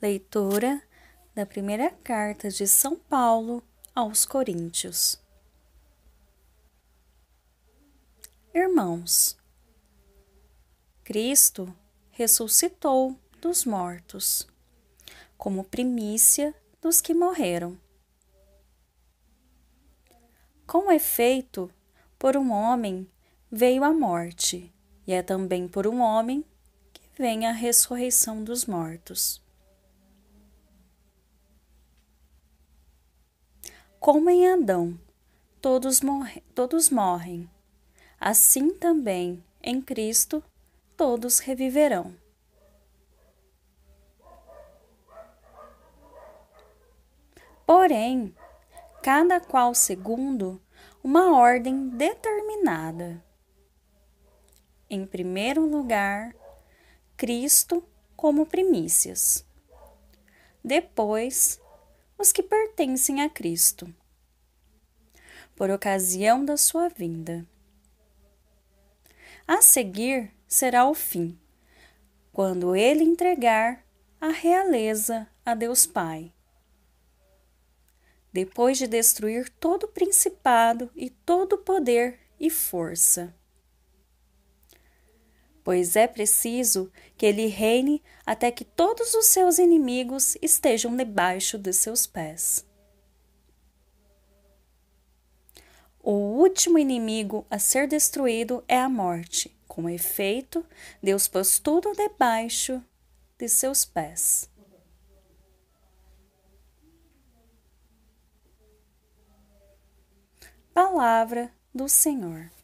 Leitura da primeira carta de São Paulo aos Coríntios. Irmãos, Cristo ressuscitou dos mortos, como primícia dos que morreram. Com efeito, por um homem veio a morte, e é também por um homem que vem a ressurreição dos mortos. Como em Adão, todos, morre, todos morrem, assim também em Cristo todos reviverão. Porém, cada qual segundo uma ordem determinada. Em primeiro lugar, Cristo como primícias. Depois, os que pertencem a Cristo, por ocasião da sua vinda. A seguir será o fim, quando ele entregar a realeza a Deus Pai. Depois de destruir todo o principado e todo o poder e força pois é preciso que ele reine até que todos os seus inimigos estejam debaixo de seus pés. O último inimigo a ser destruído é a morte. Com efeito, Deus pôs tudo debaixo de seus pés. Palavra do Senhor.